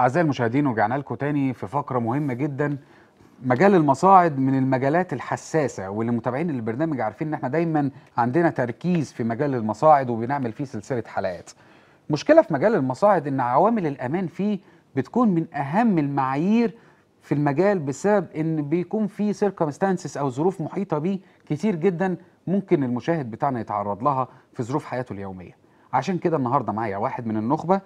أعزائي المشاهدين ورجعنا لكم تاني في فقرة مهمة جدا مجال المصاعد من المجالات الحساسة واللي متابعين البرنامج عارفين إن احنا دايما عندنا تركيز في مجال المصاعد وبنعمل فيه سلسلة حلقات. مشكلة في مجال المصاعد إن عوامل الأمان فيه بتكون من أهم المعايير في المجال بسبب إن بيكون فيه سيركمستانسز أو ظروف محيطة بيه كتير جدا ممكن المشاهد بتاعنا يتعرض لها في ظروف حياته اليومية. عشان كده النهارده معايا واحد من النخبة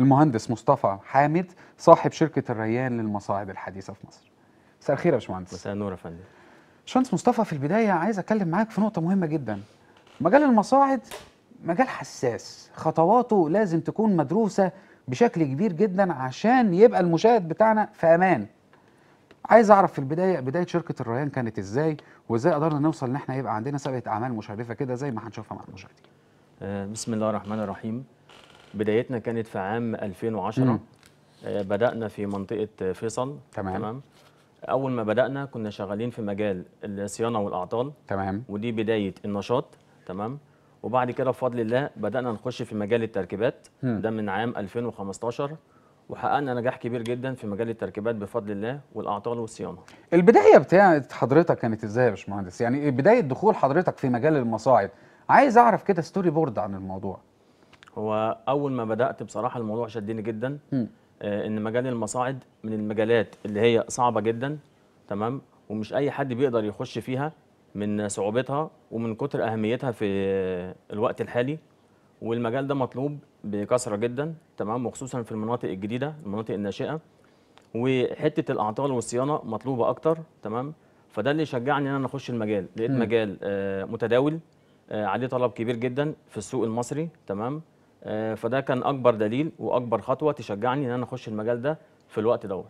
المهندس مصطفى حامد صاحب شركه الريان للمصاعد الحديثه في مصر. مساء الخير يا باشمهندس. مساء النور يا فندم. باشمهندس مصطفى في البدايه عايز اتكلم معاك في نقطه مهمه جدا. مجال المصاعد مجال حساس، خطواته لازم تكون مدروسه بشكل كبير جدا عشان يبقى المشاهد بتاعنا في امان. عايز اعرف في البدايه بدايه شركه الريان كانت ازاي وازاي قدرنا نوصل ان احنا يبقى عندنا سابقه اعمال مشرفه كده زي ما هنشوفها مع المشاهدين. آه، بسم الله الرحمن الرحيم. بدايتنا كانت في عام 2010 مم. آه، بدأنا في منطقة آه، فيصل تمام, تمام. أول ما بدأنا كنا شغالين في مجال الصيانة والأعطال تمام ودي بداية النشاط تمام وبعد كده بفضل الله بدأنا نخش في مجال التركيبات ده من عام 2015 وحققنا نجاح كبير جدا في مجال التركيبات بفضل الله والاعطال والصيانه. البدايه بتاعت حضرتك كانت ازاي يا باشمهندس؟ يعني بدايه دخول حضرتك في مجال المصاعد، عايز اعرف كده ستوري بورد عن الموضوع. هو اول ما بدات بصراحه الموضوع شدني جدا آه ان مجال المصاعد من المجالات اللي هي صعبه جدا تمام ومش اي حد بيقدر يخش فيها من صعوبتها ومن كتر اهميتها في الوقت الحالي والمجال ده مطلوب بكثره جدا تمام وخصوصا في المناطق الجديده المناطق الناشئه وحته الاعطال والصيانه مطلوبه اكتر تمام فده اللي شجعني ان انا اخش المجال لقيت مجال آه متداول آه عليه طلب كبير جدا في السوق المصري تمام آه، فده كان اكبر دليل واكبر خطوه تشجعني ان انا اخش المجال ده في الوقت دوت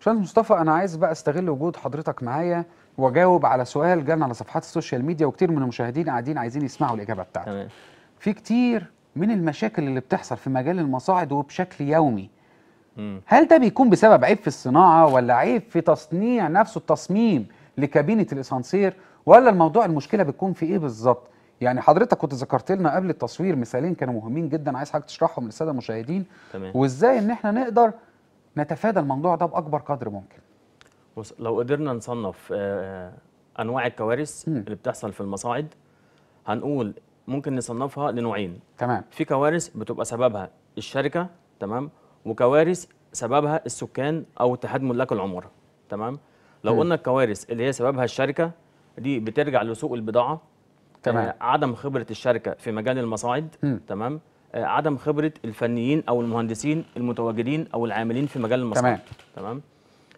استاذ مصطفى انا عايز بقى استغل وجود حضرتك معايا واجاوب على سؤال جالنا على صفحات السوشيال ميديا وكتير من المشاهدين قاعدين عايزين يسمعوا الاجابه بتاعته تمام في كتير من المشاكل اللي بتحصل في مجال المصاعد وبشكل يومي هل ده بيكون بسبب عيب في الصناعه ولا عيب في تصنيع نفسه التصميم لكابينه الاسانسير ولا الموضوع المشكله بتكون في ايه بالظبط يعني حضرتك كنت ذكرت لنا قبل التصوير مثالين كانوا مهمين جدا عايز حضرتك تشرحهم للساده المشاهدين تمام. وازاي ان احنا نقدر نتفادى الموضوع ده باكبر قدر ممكن بص لو قدرنا نصنف آه، آه، انواع الكوارث اللي بتحصل في المصاعد هنقول ممكن نصنفها لنوعين تمام في كوارث بتبقى سببها الشركه تمام وكوارث سببها السكان او اتحاد ملاك العماره تمام لو قلنا الكوارث اللي هي سببها الشركه دي بترجع لسوق البضاعه تمام. آه، عدم خبره الشركه في مجال المصاعد م. تمام آه، عدم خبره الفنيين او المهندسين المتواجدين او العاملين في مجال المصاعد تمام, تمام.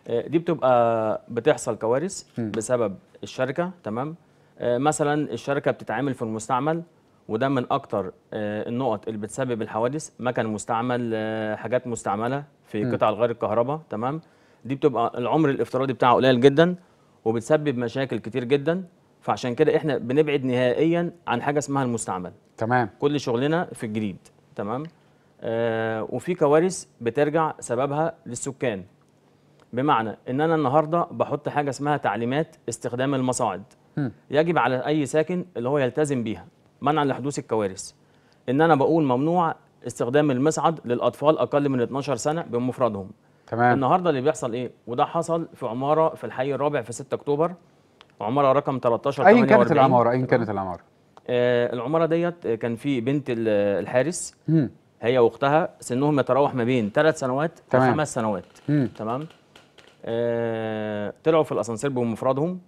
آه، دي بتبقى بتحصل كوارث م. بسبب الشركه تمام مثلا الشركه بتتعامل في المستعمل وده من اكتر النقط اللي بتسبب الحوادث مكن مستعمل حاجات مستعمله في م. قطع غير الكهرباء تمام دي بتبقى العمر الافتراضي بتاعه قليل جدا وبتسبب مشاكل كتير جدا فعشان كده احنا بنبعد نهائيا عن حاجه اسمها المستعمل تمام كل شغلنا في الجديد تمام آه وفي كوارث بترجع سببها للسكان بمعنى ان انا النهارده بحط حاجه اسمها تعليمات استخدام المصاعد يجب على اي ساكن اللي هو يلتزم بيها منعا لحدوث الكوارث ان انا بقول ممنوع استخدام المصعد للاطفال اقل من 12 سنه بمفردهم تمام النهارده اللي بيحصل ايه وده حصل في عماره في الحي الرابع في 6 اكتوبر عماره رقم 13 ايا كانت العماره ايا كانت العماره آه العماره ديت آه، كان في بنت الحارس هي واختها سنهم يتراوح ما بين ثلاث سنوات وخمس سنوات مم. تمام آه طلعوا في الاسانسير بمفردهم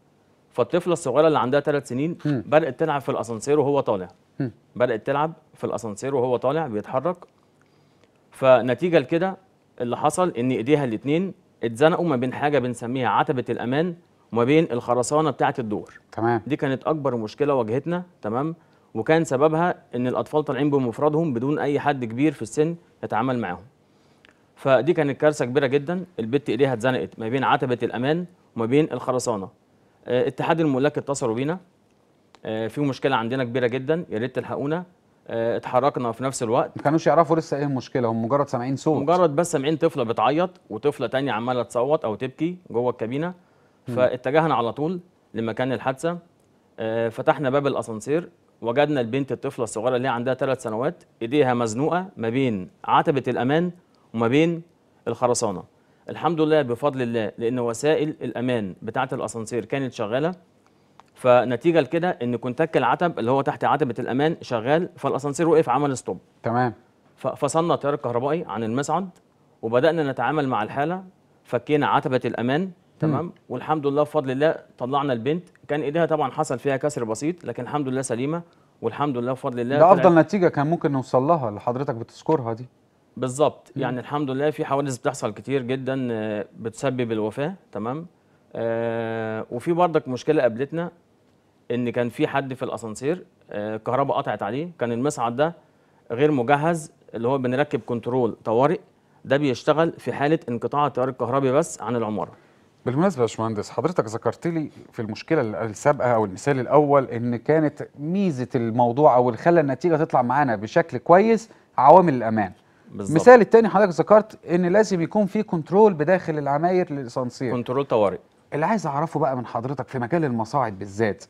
فالطفله الصغيره اللي عندها ثلاث سنين مم. بدات تلعب في الاسانسير وهو طالع مم. بدات تلعب في الاسانسير وهو طالع بيتحرك فنتيجه لكده اللي حصل ان ايديها الاثنين اتزنقوا ما بين حاجه بنسميها عتبه الامان وما بين الخرسانه بتاعه الدور تمام دي كانت اكبر مشكله واجهتنا تمام وكان سببها ان الاطفال طالعين بمفردهم بدون اي حد كبير في السن يتعامل معاهم فدي كانت كارثه كبيره جدا البت ايديها اتزنقت ما بين عتبه الامان وما بين الخرسانه اه اتحاد الملاك اتصلوا بينا اه في مشكله عندنا كبيره جدا يا ريت تلحقونا آه، اتحركنا في نفس الوقت ما كانوش يعرفوا لسه ايه المشكله هم مجرد سامعين صوت مجرد بس سامعين طفله بتعيط وطفله تانية عماله تصوت او تبكي جوه الكابينه فاتجهنا على طول لمكان الحادثه آه، فتحنا باب الاسانسير وجدنا البنت الطفله الصغيره اللي عندها ثلاث سنوات ايديها مزنوقه ما بين عتبه الامان وما بين الخرسانه الحمد لله بفضل الله لان وسائل الامان بتاعه الاسانسير كانت شغاله فنتيجه لكده ان كونتاك العتب اللي هو تحت عتبه الامان شغال فالاسانسير وقف عمل ستوب تمام ففصلنا التيار الكهربائي عن المصعد وبدانا نتعامل مع الحاله فكينا عتبه الامان تمام والحمد لله بفضل الله طلعنا البنت كان ايديها طبعا حصل فيها كسر بسيط لكن الحمد لله سليمه والحمد لله بفضل الله ده افضل نتيجه كان ممكن نوصل لها اللي حضرتك بتذكرها دي بالظبط يعني الحمد لله في حوادث بتحصل كتير جدا آه، بتسبب الوفاه تمام آه وفي برضك مشكله قابلتنا ان كان في حد في الاسانسير آه كهرباء قطعت عليه كان المصعد ده غير مجهز اللي هو بنركب كنترول طوارئ ده بيشتغل في حاله انقطاع التيار الكهربي بس عن العماره بالمناسبه يا باشمهندس حضرتك ذكرت لي في المشكله السابقه او المثال الاول ان كانت ميزه الموضوع او اللي خلى النتيجه تطلع معانا بشكل كويس عوامل الامان بالظبط المثال الثاني حضرتك ذكرت ان لازم يكون في كنترول بداخل العماير للاسانسير كنترول طوارئ اللي عايز اعرفه بقى من حضرتك في مجال المصاعد بالذات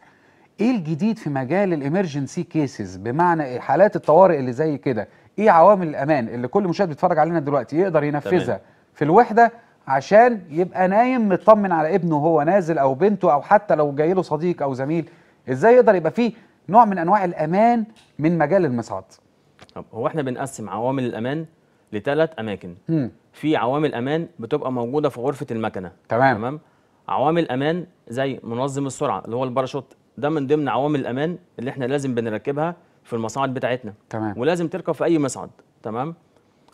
ايه الجديد في مجال الامرجنسي كيسز بمعنى إيه حالات الطوارئ اللي زي كده ايه عوامل الامان اللي كل مشاهد بيتفرج علينا دلوقتي يقدر ينفذها تمام. في الوحده عشان يبقى نايم مطمن على ابنه وهو نازل او بنته او حتى لو جاي له صديق او زميل ازاي يقدر يبقى فيه نوع من انواع الامان من مجال المصعد طب هو احنا بنقسم عوامل الامان لثلاث اماكن م. في عوامل امان بتبقى موجوده في غرفه المكنه تمام تمام عوامل امان زي منظم السرعه اللي هو الباراشوت ده من ضمن عوامل الامان اللي احنا لازم بنركبها في المصاعد بتاعتنا تمام ولازم تركب في اي مصعد تمام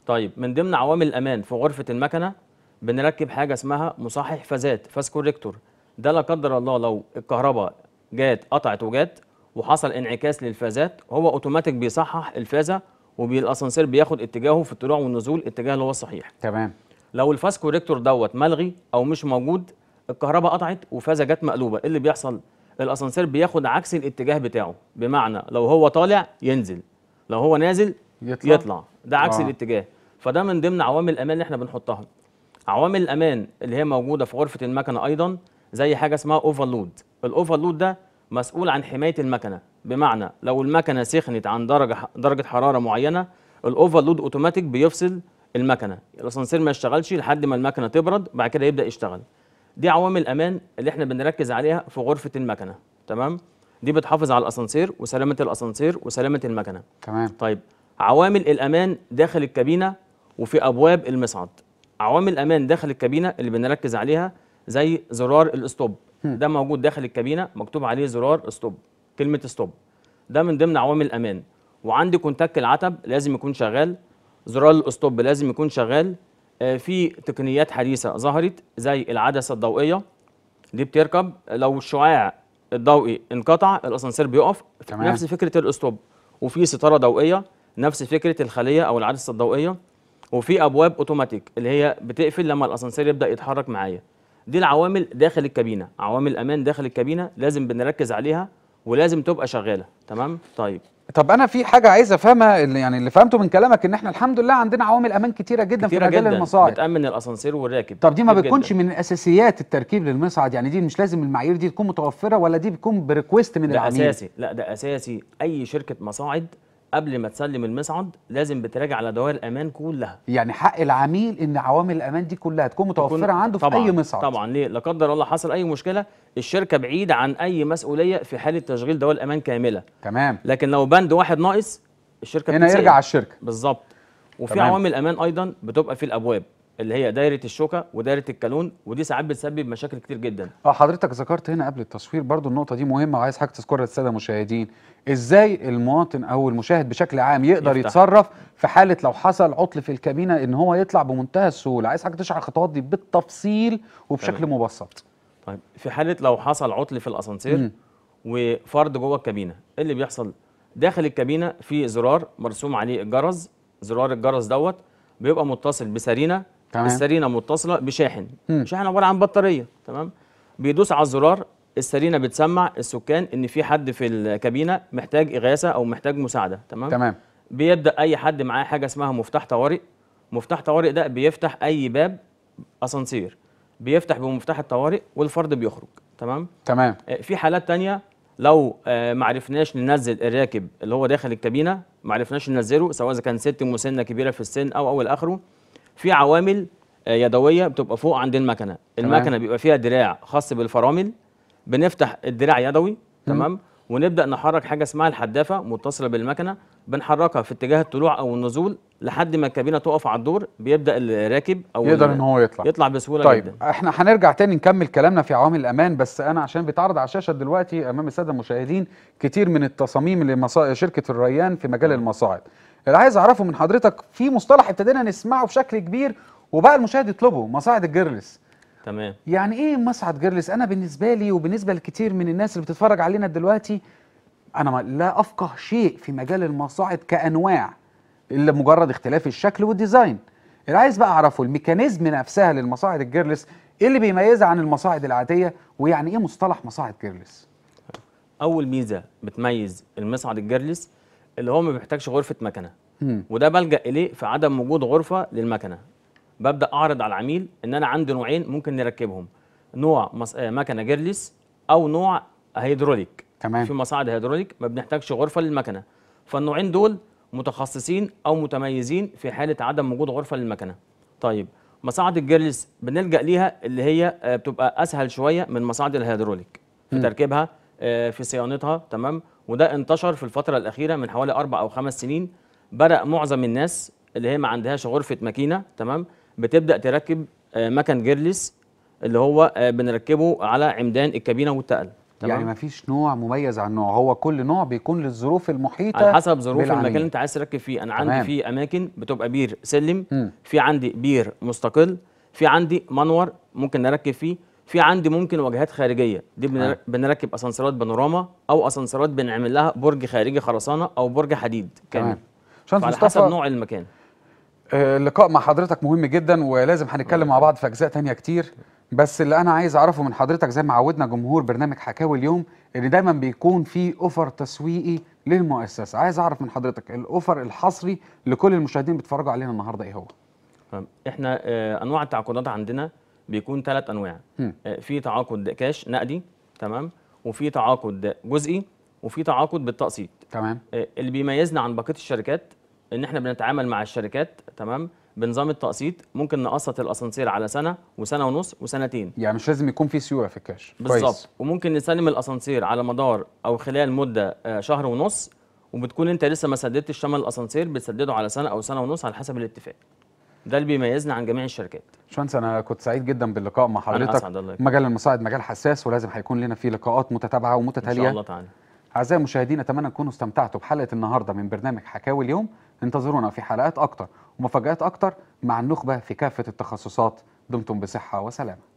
طيب من ضمن عوامل الامان في غرفه المكنه بنركب حاجه اسمها مصحح فازات فاز كوريكتور ده لا قدر الله لو الكهرباء جات قطعت وجات وحصل انعكاس للفازات هو اوتوماتيك بيصحح الفازه والاسانسير بياخد اتجاهه في الطلوع والنزول الاتجاه اللي هو الصحيح تمام لو الفاز كوريكتور دوت ملغي او مش موجود الكهرباء قطعت وفازه جت مقلوبه ايه اللي بيحصل الاسانسير بياخد عكس الاتجاه بتاعه بمعنى لو هو طالع ينزل لو هو نازل يطلع, يطلع. ده عكس آه. الاتجاه فده من ضمن عوامل الامان اللي احنا بنحطها عوامل الامان اللي هي موجوده في غرفه المكنه ايضا زي حاجه اسمها اوفرلود الاوفرلود ده مسؤول عن حمايه المكنه بمعنى لو المكنه سخنت عن درجه درجه حراره معينه الاوفرلود اوتوماتيك بيفصل المكنه الاسانسير ما يشتغلش لحد ما المكنه تبرد بعد كده يبدا يشتغل دي عوامل الامان اللي احنا بنركز عليها في غرفه المكنه تمام دي بتحافظ على الاسانسير وسلامه الاسانسير وسلامه المكنه تمام طيب عوامل الامان داخل الكابينه وفي ابواب المصعد عوامل امان داخل الكابينه اللي بنركز عليها زي زرار الاستوب ده موجود داخل الكابينه مكتوب عليه زرار استوب كلمه استوب ده من ضمن عوامل الامان وعندي كونتاك العتب لازم يكون شغال زرار الاستوب لازم يكون شغال آه، في تقنيات حديثه ظهرت زي العدسه الضوئيه دي بتركب لو الشعاع الضوئي انقطع الاسانسير بيقف تمام. نفس فكره الاستوب وفي ستاره ضوئيه نفس فكره الخليه او العدسه الضوئيه وفي ابواب اوتوماتيك اللي هي بتقفل لما الاسانسير يبدا يتحرك معايا دي العوامل داخل الكابينه عوامل امان داخل الكابينه لازم بنركز عليها ولازم تبقى شغاله تمام طيب طب انا في حاجه عايز افهمها اللي يعني اللي فهمته من كلامك ان احنا الحمد لله عندنا عوامل امان كتيره جدا كتيرة في مجال جداً المصاعد بتامن الاسانسير والراكب طب دي ما بتكونش من اساسيات التركيب للمصعد يعني دي مش لازم المعايير دي تكون متوفره ولا دي بتكون بريكويست من ده العميل ده اساسي لا ده اساسي اي شركه مصاعد قبل ما تسلم المصعد لازم بتراجع على دوائر الامان كلها يعني حق العميل ان عوامل الامان دي كلها تكون متوفره عنده طبعًا في اي مصعد طبعا ليه لا قدر الله حصل اي مشكله الشركه بعيد عن اي مسؤوليه في حاله تشغيل دوائر الامان كامله تمام لكن لو بند واحد ناقص الشركه هنا يرجع على الشركه بالظبط وفي عوامل امان ايضا بتبقى في الابواب اللي هي دايره الشوكه ودايره الكالون ودي ساعات بتسبب مشاكل كتير جدا اه حضرتك ذكرت هنا قبل التصوير برضو النقطه دي مهمه وعايز حضرتك تذكرها للساده المشاهدين ازاي المواطن او المشاهد بشكل عام يقدر يفتح. يتصرف في حاله لو حصل عطل في الكابينه ان هو يطلع بمنتهى السهوله عايز حضرتك تشرح الخطوات دي بالتفصيل وبشكل طيب. مبسط طيب في حاله لو حصل عطل في الاسانسير وفرد جوه الكابينه ايه اللي بيحصل داخل الكابينه في زرار مرسوم عليه الجرس زرار الجرس دوت بيبقى متصل بسرينه تمام السرينه متصله بشاحن مم. شاحن عباره عن بطاريه تمام بيدوس على الزرار السرينه بتسمع السكان ان في حد في الكابينه محتاج اغاثه او محتاج مساعده تمام تمام بيبدا اي حد معاه حاجه اسمها مفتاح طوارئ مفتاح طوارئ ده بيفتح اي باب اسانسير بيفتح بمفتاح الطوارئ والفرد بيخرج تمام تمام آه، في حالات تانية لو آه، ما عرفناش ننزل الراكب اللي هو داخل الكابينه ما عرفناش ننزله سواء اذا كان ست مسنه كبيره في السن او اول اخره في عوامل آه، يدويه بتبقى فوق عند المكنه المكنه بيبقى فيها دراع خاص بالفرامل بنفتح الدراع يدوي تمام ونبدا نحرك حاجه اسمها الحدافه متصله بالمكنه بنحركها في اتجاه الطلوع او النزول لحد ما الكابينه تقف على الدور بيبدا الراكب او يقدر ان هو يطلع يطلع بسهوله طيب جدا طيب احنا هنرجع تاني نكمل كلامنا في عوامل الامان بس انا عشان بيتعرض على الشاشه دلوقتي امام الساده المشاهدين كتير من التصاميم اللي شركه الريان في مجال المصاعد اللي عايز اعرفه من حضرتك في مصطلح ابتدينا نسمعه بشكل كبير وبقى المشاهد يطلبه مصاعد الجيرلس تمام يعني ايه مصعد جيرلس انا بالنسبه لي وبالنسبه لكتير من الناس اللي بتتفرج علينا دلوقتي انا لا افقه شيء في مجال المصاعد كانواع الا مجرد اختلاف الشكل والديزاين اللي عايز بقى اعرفه الميكانيزم نفسها للمصاعد الجيرلس ايه اللي بيميزها عن المصاعد العاديه ويعني ايه مصطلح مصاعد جيرلس اول ميزه بتميز المصعد الجيرلس اللي هو ما بيحتاجش غرفه مكنه وده بلجا اليه في عدم وجود غرفه للمكنه ببدا اعرض على العميل ان انا عندي نوعين ممكن نركبهم نوع آه، مكنه جيرلس او نوع هيدروليك تمام في مصاعد هيدروليك ما بنحتاجش غرفه للمكنه فالنوعين دول متخصصين او متميزين في حاله عدم وجود غرفه للمكنه طيب مصاعد الجيرلس بنلجا ليها اللي هي آه، بتبقى اسهل شويه من مصاعد الهيدروليك في تركيبها آه، في صيانتها تمام وده انتشر في الفترة الأخيرة من حوالي أربع أو خمس سنين بدأ معظم الناس اللي هي ما عندهاش غرفة ماكينة تمام بتبدأ تركب آه، مكن جيرلس اللي هو آه، بنركبه على عمدان الكابينة والتقل تمام؟ يعني ما فيش نوع مميز عن نوع هو كل نوع بيكون للظروف المحيطه على حسب ظروف بالعنين. المكان اللي انت عايز تركب فيه انا عندي في اماكن بتبقى بير سلم م. في عندي بير مستقل في عندي منور ممكن نركب فيه في عندي ممكن واجهات خارجيه دي آه. بنركب اسانسيرات بانوراما او اسانسيرات بنعمل لها برج خارجي خرسانه او برج حديد كمان تمام على حسب نوع المكان اللقاء آه، مع حضرتك مهم جدا ولازم هنتكلم مع بعض في اجزاء تانية كتير بس اللي انا عايز اعرفه من حضرتك زي ما عودنا جمهور برنامج حكاوي اليوم ان دايما بيكون في اوفر تسويقي للمؤسسه عايز اعرف من حضرتك الاوفر الحصري لكل المشاهدين بيتفرجوا علينا النهارده ايه هو احنا آه، انواع التعاقدات عندنا بيكون ثلاث انواع آه، في تعاقد كاش نقدي تمام وفي تعاقد جزئي وفي تعاقد بالتقسيط تمام آه، اللي بيميزنا عن بقيه الشركات ان احنا بنتعامل مع الشركات تمام بنظام التقسيط ممكن نقسط الاسانسير على سنه وسنه ونص وسنتين يعني مش لازم يكون في سيوله في الكاش بالظبط وممكن نسلم الاسانسير على مدار او خلال مده آه، شهر ونص وبتكون انت لسه ما سددتش ثمن الاسانسير بتسدده على سنه او سنه ونص على حسب الاتفاق ده اللي بيميزنا عن جميع الشركات شوانس انا كنت سعيد جدا باللقاء مع حضرتك مجال المصاعد مجال حساس ولازم هيكون لنا فيه لقاءات متتابعه ومتتاليه ان شاء الله تعالى اعزائي المشاهدين اتمنى تكونوا استمتعتوا بحلقه النهارده من برنامج حكاوي اليوم انتظرونا في حلقات اكتر ومفاجات اكتر مع النخبه في كافه التخصصات دمتم بصحه وسلامه